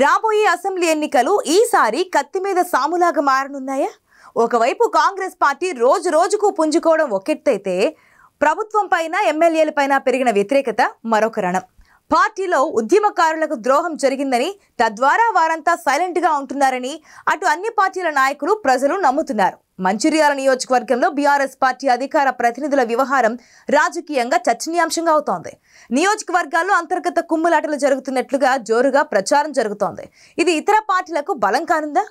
రాబోయే అసెంబ్లీ ఎన్నికలు ఈసారి కత్తి మీద సాములాగా మారనున్నాయా ఒకవైపు కాంగ్రెస్ పార్టీ రోజు రోజుకు పుంజుకోవడం ఒకెత్తైతే ప్రభుత్వం పైన ఎమ్మెల్యేల పైన పెరిగిన వ్యతిరేకత మరొక రణం పార్టీలో ఉద్యమకారులకు ద్రోహం జరిగిందని తద్వారా వారంతా సైలెంట్గా ఉంటున్నారని అటు అన్ని పార్టీల నాయకులు ప్రజలు నమ్ముతున్నారు మంచిర్యాల నియోజకవర్గంలో బీఆర్ఎస్ పార్టీ అధికార ప్రతినిధుల వ్యవహారం రాజకీయంగా చర్చనీయాంశంగా అవుతోంది నియోజకవర్గాల్లో అంతర్గత కుమ్ములాటలు జరుగుతున్నట్లుగా జోరుగా ప్రచారం జరుగుతోంది ఇది ఇతర పార్టీలకు బలం కానుందా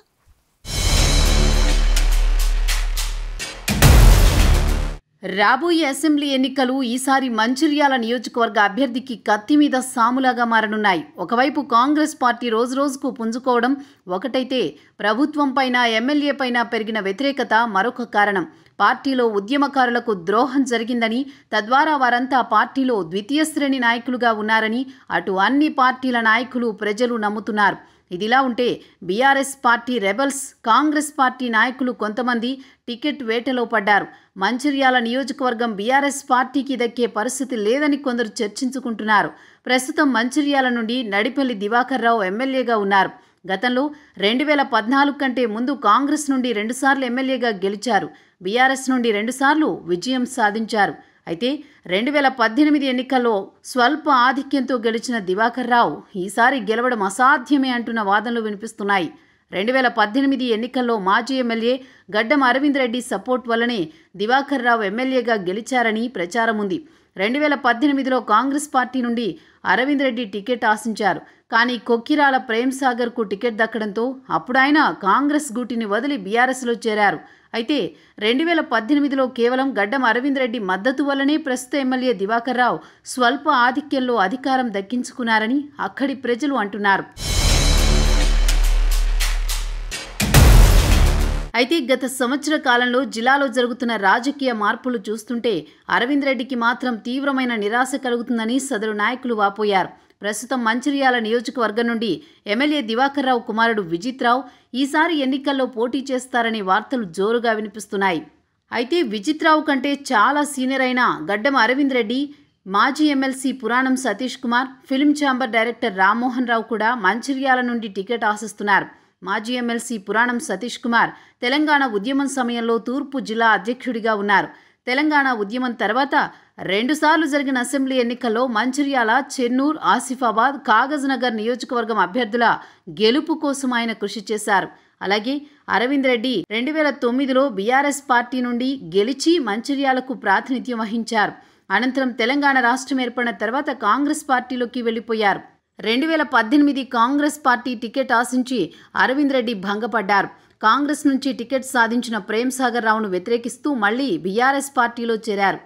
రాబోయే అసెంబ్లీ ఎన్నికలు ఈసారి మంచిర్యాల నియోజకవర్గ అభ్యర్థికి కత్తి మీద సాములాగా మారనున్నాయి ఒకవైపు కాంగ్రెస్ పార్టీ రోజురోజుకు పుంజుకోవడం ఒకటైతే ప్రభుత్వంపైన ఎమ్మెల్యేపైన పెరిగిన వ్యతిరేకత మరొక కారణం పార్టీలో ఉద్యమకారులకు ద్రోహం జరిగిందని తద్వారా వారంతా పార్టీలో ద్వితీయ శ్రేణి నాయకులుగా ఉన్నారని అటు అన్ని పార్టీల నాయకులు ప్రజలు నమ్ముతున్నారు ఇదిలా ఉంటే BRS party rebels Congress party నాయకులు కొంతమంది టికెట్ వేటలో పడ్డారు మంచిర్యాల నియోజకవర్గం బీఆర్ఎస్ పార్టీకి దక్కే పరిస్థితి లేదని కొందరు చర్చించుకుంటున్నారు ప్రస్తుతం మంచిర్యాల నుండి నడిపల్లి దివాకర్ రావు ఎమ్మెల్యేగా ఉన్నారు గతంలో రెండు వేల పద్నాలుగు కంటే ముందు కాంగ్రెస్ నుండి రెండుసార్లు ఎమ్మెల్యేగా గెలిచారు బీఆర్ఎస్ నుండి రెండుసార్లు విజయం సాధించారు అయితే రెండు వేల పద్దెనిమిది ఎన్నికల్లో స్వల్ప ఆధిక్యంతో గెలిచిన దివాకర్ రావు ఈసారి గెలవడం అసాధ్యమే అంటున్న వాదనలు వినిపిస్తున్నాయి రెండు వేల పద్దెనిమిది ఎన్నికల్లో మాజీ ఎమ్మెల్యే గడ్డం అరవింద్ రెడ్డి సపోర్ట్ వల్లనే దివాకర్ రావు ఎమ్మెల్యేగా గెలిచారని ప్రచారం ఉంది రెండు వేల పద్దెనిమిదిలో కాంగ్రెస్ పార్టీ నుండి అరవింద్ రెడ్డి టికెట్ ఆశించారు కానీ కొక్కిరాల ప్రేమ్ సాగర్కు టికెట్ దక్కడంతో అప్పుడైనా కాంగ్రెస్ గూటిని వదిలి బీఆర్ఎస్లో చేరారు అయితే రెండు వేల పద్దెనిమిదిలో కేవలం గడ్డం అరవింద్ రెడ్డి మద్దతు వల్లనే ప్రస్తుత ఎమ్మెల్యే దివాకర్ రావు స్వల్ప ఆధిక్యంలో అధికారం దక్కించుకున్నారని అక్కడి ప్రజలు అంటున్నారు అయితే గత సంవత్సర కాలంలో జిల్లాలో జరుగుతున్న రాజకీయ మార్పులు చూస్తుంటే అరవింద్ రెడ్డికి మాత్రం తీవ్రమైన నిరాశ కలుగుతుందని సదరు నాయకులు వాపోయారు ప్రస్తుతం మంచిర్యాల నియోజకవర్గం నుండి ఎమ్మెల్యే దివాకర్రావు కుమారుడు విజిత్రావు ఈసారి ఎన్నికల్లో పోటీ చేస్తారనే వార్తలు జోరుగా వినిపిస్తున్నాయి అయితే విజిత్రావు కంటే చాలా సీనియర్ అయిన గడ్డం అరవింద్ రెడ్డి మాజీ MLC Puranam Satish Kumar film chamber director Rammohan Rao కూడా మంచిర్యాల నుండి టికెట్ ఆశిస్తున్నారు మాజీ ఎమ్మెల్సీ పురాణం సతీష్ కుమార్ తెలంగాణ ఉద్యమం సమయంలో తూర్పు జిల్లా అధ్యక్షుడిగా ఉన్నారు తెలంగాణ ఉద్యమం తర్వాత రెండుసార్లు జరిగిన అసెంబ్లీ ఎన్నికల్లో మంచిర్యాల చెన్నూర్ ఆసిఫాబాద్ కాగజ్ నగర్ నియోజకవర్గం అభ్యర్థుల గెలుపు కోసం ఆయన కృషి చేశారు అలాగే అరవింద్ రెడ్డి రెండు వేల తొమ్మిదిలో బీఆర్ఎస్ పార్టీ నుండి గెలిచి మంచిర్యాలకు ప్రాతినిధ్యం వహించారు అనంతరం తెలంగాణ రాష్ట్రం ఏర్పడిన తర్వాత కాంగ్రెస్ పార్టీలోకి వెళ్ళిపోయారు రెండు వేల పద్దెనిమిది కాంగ్రెస్ పార్టీ టికెట్ ఆశించి అరవింద్ రెడ్డి భంగపడ్డారు కాంగ్రెస్ నుంచి టికెట్ సాధించిన ప్రేమ్ సాగర్ రావును వ్యతిరేకిస్తూ మళ్లీ బీఆర్ఎస్ పార్టీలో చేరారు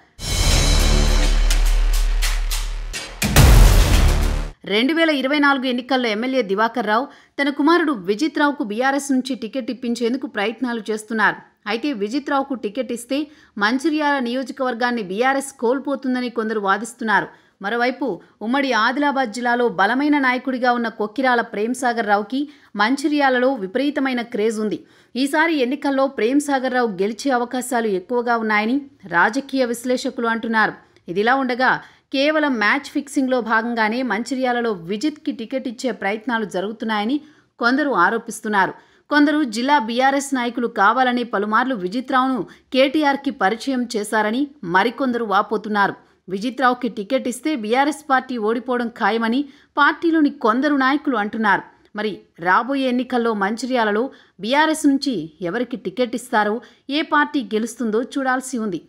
రెండు వేల ఇరవై నాలుగు ఎన్నికల్లో ఎమ్మెల్యే దివాకర్ రావు తన కుమారుడు విజిత్ రావుకు బీఆర్ఎస్ నుంచి టికెట్ ఇప్పించేందుకు ప్రయత్నాలు చేస్తున్నారు అయితే విజిత్ రావుకు టికెట్ ఇస్తే మంచిర్యాల నియోజకవర్గాన్ని బీఆర్ఎస్ కోల్పోతుందని కొందరు వాదిస్తున్నారు మరోవైపు ఉమ్మడి ఆదిలాబాద్ జిల్లాలో బలమైన నాయకుడిగా ఉన్న కొక్కిరాల ప్రేమ్సాగర్ రావుకి మంచిర్యాలలో విపరీతమైన క్రేజ్ ఉంది ఈసారి ఎన్నికల్లో ప్రేమ్సాగర్ రావు గెలిచే అవకాశాలు ఎక్కువగా ఉన్నాయని రాజకీయ విశ్లేషకులు అంటున్నారు ఇదిలా ఉండగా కేవలం మ్యాచ్ ఫిక్సింగ్లో భాగంగానే మంచిర్యాలలో విజిత్కి టికెట్ ఇచ్చే ప్రయత్నాలు జరుగుతున్నాయని కొందరు ఆరోపిస్తున్నారు కొందరు జిల్లా బీఆర్ఎస్ నాయకులు కావాలని పలుమార్లు విజిత్రావును కేటీఆర్కి పరిచయం చేశారని మరికొందరు వాపోతున్నారు విజిత్రావుకి టికెట్ ఇస్తే బీఆర్ఎస్ పార్టీ ఓడిపోవడం ఖాయమని పార్టీలోని కొందరు నాయకులు అంటున్నారు మరి రాబోయే ఎన్నికల్లో మంచిర్యాలలో బీఆర్ఎస్ నుంచి ఎవరికి టికెట్ ఇస్తారో ఏ పార్టీ గెలుస్తుందో చూడాల్సి ఉంది